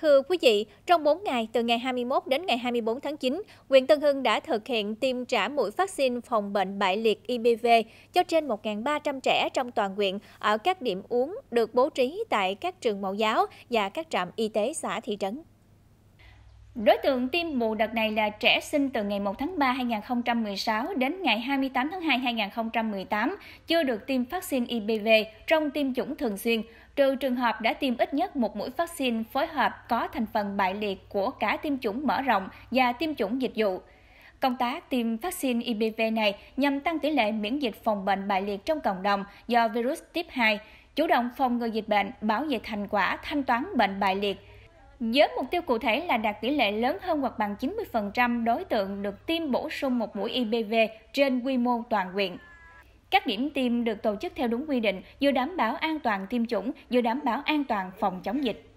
Thưa quý vị, trong 4 ngày từ ngày 21 đến ngày 24 tháng 9, huyện Tân Hưng đã thực hiện tiêm trả mũi vaccine phòng bệnh bại liệt IPV cho trên 1.300 trẻ trong toàn huyện ở các điểm uống được bố trí tại các trường mẫu giáo và các trạm y tế xã thị trấn. Đối tượng tiêm mù đợt này là trẻ sinh từ ngày 1 tháng 3 2016 đến ngày 28 tháng 2 2018, chưa được tiêm vaccine IPV trong tiêm chủng thường xuyên, trừ trường hợp đã tiêm ít nhất một mũi vaccine phối hợp có thành phần bại liệt của cả tiêm chủng mở rộng và tiêm chủng dịch vụ. Công tác tiêm vaccine IPV này nhằm tăng tỷ lệ miễn dịch phòng bệnh bại liệt trong cộng đồng do virus tiếp 2, chủ động phòng ngừa dịch bệnh, bảo vệ thành quả thanh toán bệnh bại liệt – với mục tiêu cụ thể là đạt tỷ lệ lớn hơn hoặc bằng 90% đối tượng được tiêm bổ sung một mũi IPV trên quy mô toàn quyện. Các điểm tiêm được tổ chức theo đúng quy định, vừa đảm bảo an toàn tiêm chủng, vừa đảm bảo an toàn phòng chống dịch.